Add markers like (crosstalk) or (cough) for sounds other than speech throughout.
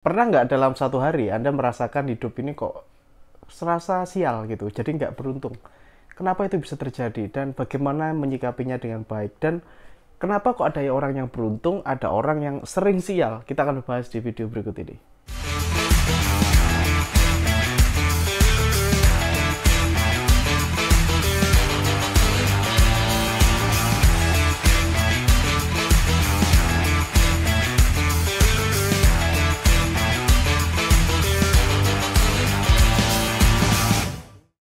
Pernah nggak dalam satu hari Anda merasakan hidup ini kok serasa sial gitu, jadi nggak beruntung? Kenapa itu bisa terjadi dan bagaimana menyikapinya dengan baik? Dan kenapa kok ada orang yang beruntung, ada orang yang sering sial? Kita akan bahas di video berikut ini.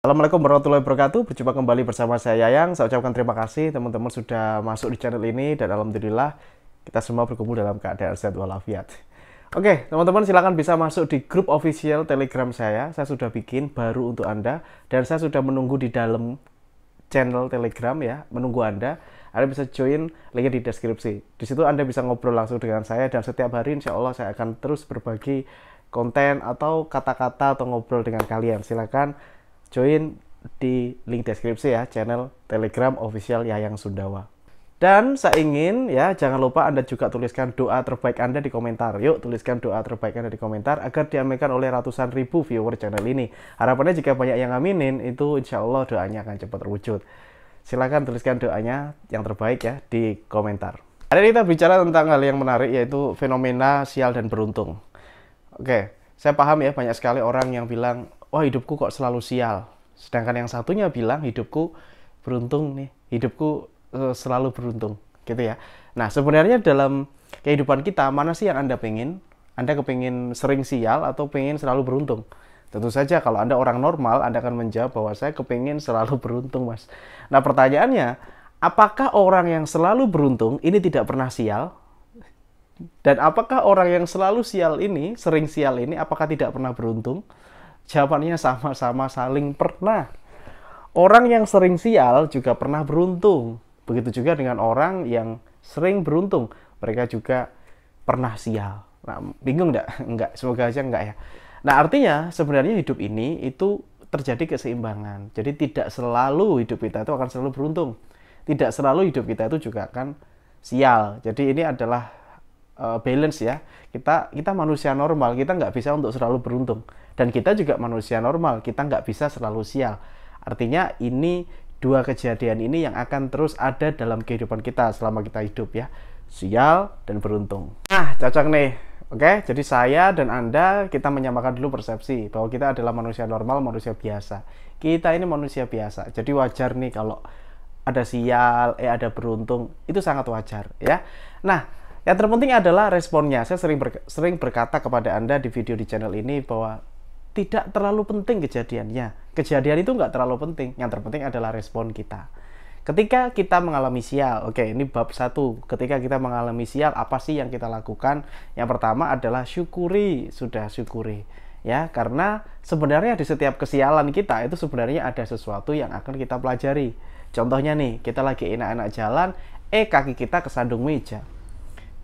Assalamualaikum warahmatullahi wabarakatuh. Berjumpa kembali bersama saya Yayang. Saya ucapkan terima kasih teman-teman sudah masuk di channel ini dan alhamdulillah kita semua berkumpul dalam keadaan sehat walafiat. Oke, teman-teman silahkan bisa masuk di grup official Telegram saya. Saya sudah bikin baru untuk Anda dan saya sudah menunggu di dalam channel Telegram ya, menunggu Anda. Anda bisa join linknya di deskripsi. Di situ Anda bisa ngobrol langsung dengan saya dan setiap hari insya Allah saya akan terus berbagi konten atau kata-kata atau ngobrol dengan kalian. Silahkan join di link deskripsi ya channel Telegram official Yayang Sundawa. Dan saya ingin ya jangan lupa Anda juga tuliskan doa terbaik Anda di komentar. Yuk tuliskan doa terbaik Anda di komentar agar diaminkan oleh ratusan ribu viewer channel ini. Harapannya jika banyak yang aminin itu insya Allah doanya akan cepat terwujud. Silahkan tuliskan doanya yang terbaik ya di komentar. Hari ini kita bicara tentang hal yang menarik yaitu fenomena sial dan beruntung. Oke, saya paham ya banyak sekali orang yang bilang wah hidupku kok selalu sial. Sedangkan yang satunya bilang hidupku beruntung nih, hidupku eh, selalu beruntung gitu ya. Nah sebenarnya dalam kehidupan kita mana sih yang Anda pengen? Anda kepingin sering sial atau pengen selalu beruntung? Tentu saja kalau Anda orang normal, Anda akan menjawab bahwa saya kepingin selalu (laughs) beruntung mas. Nah pertanyaannya, apakah orang yang selalu beruntung ini tidak pernah sial? Dan apakah orang yang selalu sial ini, sering sial ini, apakah tidak pernah beruntung? Jawabannya sama-sama saling pernah. Orang yang sering sial juga pernah beruntung. Begitu juga dengan orang yang sering beruntung, mereka juga pernah sial. Nah, bingung nggak? Enggak, (laughs) semoga aja enggak ya. Nah, artinya sebenarnya hidup ini itu terjadi keseimbangan. Jadi tidak selalu hidup kita itu akan selalu beruntung. Tidak selalu hidup kita itu juga akan sial. Jadi ini adalah uh, balance ya. Kita kita manusia normal, kita nggak bisa untuk selalu beruntung. Dan kita juga manusia normal, kita nggak bisa selalu sial. Artinya ini dua kejadian ini yang akan terus ada dalam kehidupan kita selama kita hidup ya. Sial dan beruntung. Nah, cocok nih. Oke, okay? jadi saya dan Anda kita menyamakan dulu persepsi bahwa kita adalah manusia normal, manusia biasa. Kita ini manusia biasa. Jadi wajar nih kalau ada sial, eh ada beruntung, itu sangat wajar ya. Nah, yang terpenting adalah responnya. Saya sering ber, sering berkata kepada Anda di video di channel ini bahwa tidak terlalu penting kejadiannya. Kejadian itu nggak terlalu penting. Yang terpenting adalah respon kita. Ketika kita mengalami sial, oke okay, ini bab satu. Ketika kita mengalami sial, apa sih yang kita lakukan? Yang pertama adalah syukuri, sudah syukuri. Ya, karena sebenarnya di setiap kesialan kita itu sebenarnya ada sesuatu yang akan kita pelajari. Contohnya nih, kita lagi enak-enak jalan, eh kaki kita kesandung meja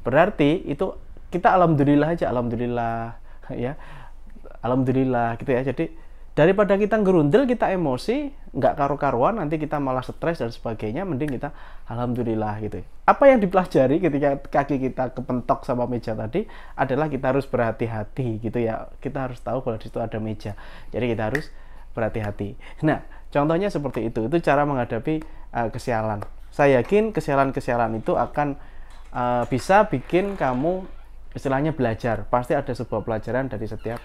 Berarti itu kita alhamdulillah aja, alhamdulillah ya. Alhamdulillah gitu ya. Jadi daripada kita gerundel, kita emosi, nggak karu-karuan, nanti kita malah stres dan sebagainya, mending kita alhamdulillah gitu. Apa yang dipelajari ketika kaki kita kepentok sama meja tadi adalah kita harus berhati-hati gitu ya. Kita harus tahu kalau di situ ada meja. Jadi kita harus berhati-hati. Nah, contohnya seperti itu. Itu cara menghadapi uh, kesialan. Saya yakin kesialan-kesialan itu akan uh, bisa bikin kamu istilahnya belajar. Pasti ada sebuah pelajaran dari setiap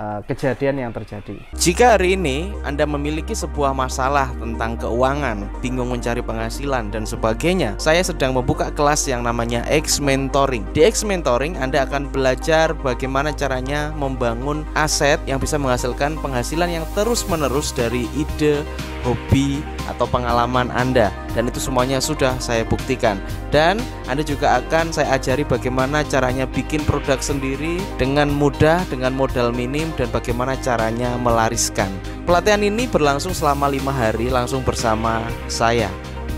uh, kejadian yang terjadi. Jika hari ini Anda memiliki sebuah masalah tentang keuangan, bingung mencari penghasilan dan sebagainya, saya sedang membuka kelas yang namanya X Mentoring. Di X Mentoring Anda akan belajar bagaimana caranya membangun aset yang bisa menghasilkan penghasilan yang terus-menerus dari ide, hobi, atau pengalaman Anda dan itu semuanya sudah saya buktikan dan Anda juga akan saya ajari bagaimana caranya bikin produk sendiri dengan mudah dengan modal minim dan bagaimana caranya melariskan. Pelatihan ini berlangsung selama lima hari langsung bersama saya.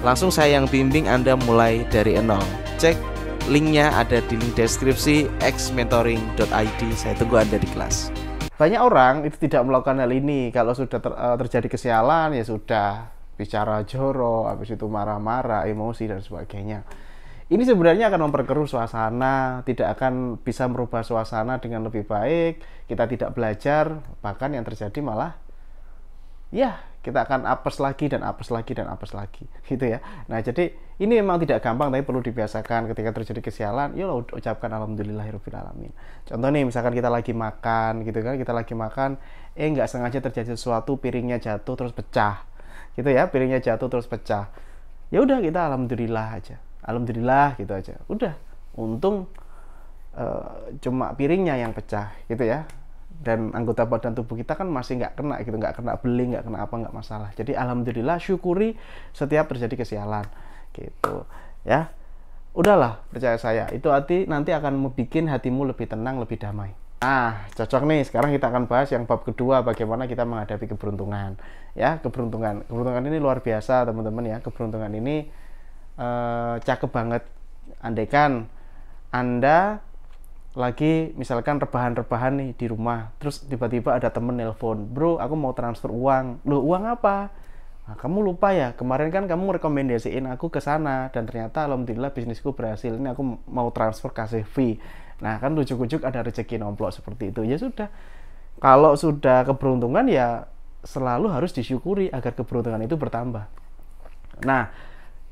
Langsung saya yang bimbing Anda mulai dari nol. Cek linknya ada di link deskripsi xmentoring.id. Saya tunggu Anda di kelas banyak orang itu tidak melakukan hal ini kalau sudah ter, eh, terjadi kesialan ya sudah bicara jorok, habis itu marah-marah, emosi dan sebagainya. Ini sebenarnya akan memperkeruh suasana, tidak akan bisa merubah suasana dengan lebih baik. Kita tidak belajar, bahkan yang terjadi malah ya kita akan apes lagi dan apes lagi dan apes lagi (laughs) gitu ya nah jadi ini memang tidak gampang tapi perlu dibiasakan ketika terjadi kesialan ya ucapkan alhamdulillahirobbilalamin contoh nih misalkan kita lagi makan gitu kan kita lagi makan eh nggak sengaja terjadi sesuatu piringnya jatuh terus pecah gitu ya piringnya jatuh terus pecah ya udah kita alhamdulillah aja alhamdulillah gitu aja udah untung uh, cuma piringnya yang pecah gitu ya dan anggota badan tubuh kita kan masih nggak kena gitu nggak kena beli nggak kena apa nggak masalah jadi alhamdulillah syukuri setiap terjadi kesialan gitu ya udahlah percaya saya itu hati nanti akan membuat hatimu lebih tenang lebih damai Ah, cocok nih. Sekarang kita akan bahas yang bab kedua bagaimana kita menghadapi keberuntungan. Ya, keberuntungan. Keberuntungan ini luar biasa, teman-teman ya. Keberuntungan ini eh, cakep banget. Andaikan Anda lagi misalkan rebahan-rebahan nih di rumah, terus tiba-tiba ada temen nelpon, "Bro, aku mau transfer uang." Lu uang apa?" Nah, kamu lupa ya, kemarin kan kamu rekomendasiin aku ke sana dan ternyata alhamdulillah bisnisku berhasil. Ini aku mau transfer kasih fee Nah kan ujuk-ujuk ada rezeki nomplok seperti itu. Ya sudah, kalau sudah keberuntungan ya selalu harus disyukuri agar keberuntungan itu bertambah. Nah,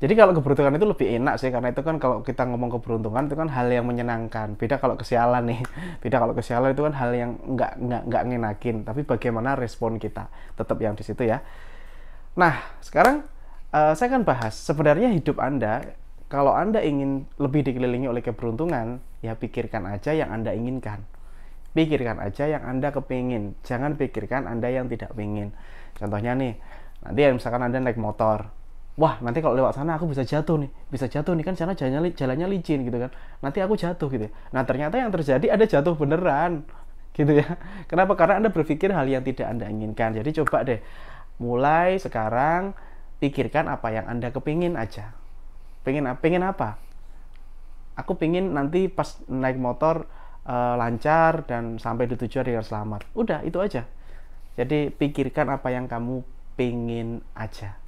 jadi kalau keberuntungan itu lebih enak sih karena itu kan kalau kita ngomong keberuntungan itu kan hal yang menyenangkan. Beda kalau kesialan nih. (laughs) Beda kalau kesialan itu kan hal yang nggak nggak nggak ngenakin. Tapi bagaimana respon kita tetap yang di situ ya. Nah, sekarang uh, saya akan bahas sebenarnya hidup Anda kalau Anda ingin lebih dikelilingi oleh keberuntungan, ya pikirkan aja yang Anda inginkan. Pikirkan aja yang Anda kepingin. Jangan pikirkan Anda yang tidak pingin. Contohnya nih, nanti ya misalkan Anda naik motor. Wah, nanti kalau lewat sana aku bisa jatuh nih. Bisa jatuh nih kan sana jalannya, jalannya licin gitu kan. Nanti aku jatuh gitu. Ya. Nah, ternyata yang terjadi ada jatuh beneran. Gitu ya. (laughs) Kenapa? Karena Anda berpikir hal yang tidak Anda inginkan. Jadi coba deh mulai sekarang pikirkan apa yang Anda kepingin aja pengen pengen apa aku pengen nanti pas naik motor uh, lancar dan sampai di tujuan dengan selamat udah itu aja jadi pikirkan apa yang kamu pengen aja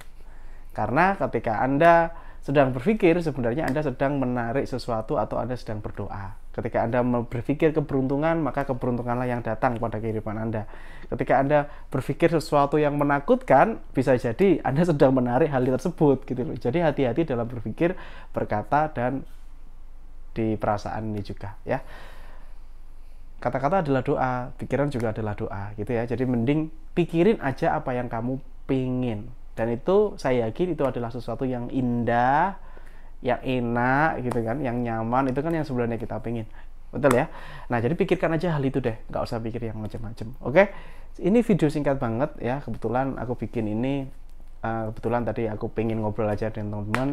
karena ketika anda sedang berpikir sebenarnya anda sedang menarik sesuatu atau anda sedang berdoa Ketika Anda berpikir keberuntungan, maka keberuntunganlah yang datang pada kehidupan Anda. Ketika Anda berpikir sesuatu yang menakutkan, bisa jadi Anda sedang menarik hal tersebut gitu loh. Jadi hati-hati dalam berpikir, berkata dan di perasaan ini juga ya. Kata-kata adalah doa, pikiran juga adalah doa gitu ya. Jadi mending pikirin aja apa yang kamu pingin dan itu saya yakin itu adalah sesuatu yang indah yang enak gitu kan, yang nyaman itu kan yang sebenarnya kita pengen. Betul ya? Nah, jadi pikirkan aja hal itu deh, nggak usah pikir yang macam-macam. Oke? Ini video singkat banget ya, kebetulan aku bikin ini uh, kebetulan tadi aku pengen ngobrol aja dengan teman-teman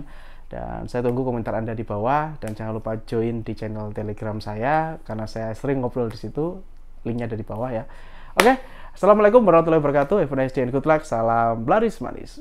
dan saya tunggu komentar Anda di bawah dan jangan lupa join di channel Telegram saya karena saya sering ngobrol di situ. Linknya ada di bawah ya. Oke, Assalamualaikum warahmatullahi wabarakatuh. Have a nice day Salam Blaris Manis.